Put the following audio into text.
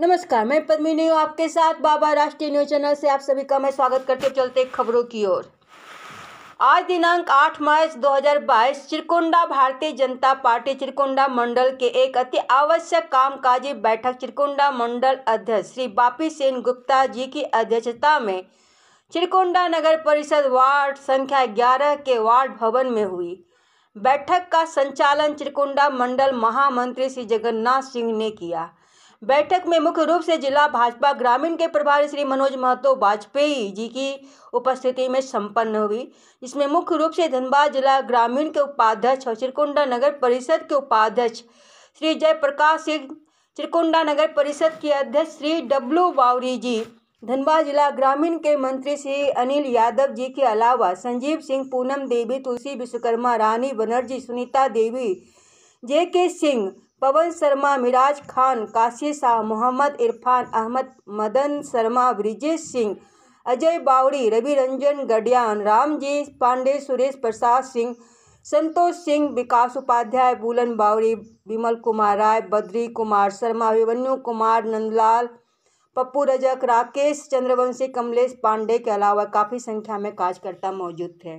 नमस्कार मैं पद्मिनी हूँ आपके साथ बाबा राष्ट्रीय न्यूज चैनल से आप सभी का मैं स्वागत करते चलते खबरों की ओर आज दिनांक 8 मार्च 2022 चिरकोंडा भारतीय जनता पार्टी चिरकोंडा मंडल के एक अति आवश्यक कामकाजी बैठक चिरकोंडा मंडल अध्यक्ष श्री बापी सेन गुप्ता जी की अध्यक्षता में चिरकोंडा नगर परिषद वार्ड संख्या ग्यारह के वार्ड भवन में हुई बैठक का संचालन चिरकोंडा मंडल महामंत्री श्री जगन्नाथ सिंह ने किया बैठक में मुख्य रूप से जिला भाजपा ग्रामीण के प्रभारी श्री मनोज महतो वाजपेयी जी की उपस्थिति में संपन्न हुई जिसमें मुख्य रूप से धनबाद जिला ग्रामीण के उपाध्यक्ष और चिरकुंडा नगर परिषद के उपाध्यक्ष श्री जयप्रकाश सिंह चिरकुंडा नगर परिषद के अध्यक्ष श्री डब्लू बावरी जी धनबाद जिला ग्रामीण के मंत्री श्री अनिल यादव जी के अलावा संजीव सिंह पूनम देवी तुलसी विश्वकर्मा रानी बनर्जी सुनीता देवी जे के सिंह पवन शर्मा मिराज खान काशी शाह मोहम्मद इरफान अहमद मदन शर्मा ब्रिजेश सिंह अजय बावड़ी रवि रंजन गडियान रामजी पांडे सुरेश प्रसाद सिंह संतोष सिंह विकास उपाध्याय बुलन बावड़ी विमल कुमार राय बद्री कुमार शर्मा अभिमन्यु कुमार नंदलाल पप्पू रजक राकेश चंद्रवंशी कमलेश पांडे के अलावा काफ़ी संख्या में कार्यकर्ता मौजूद थे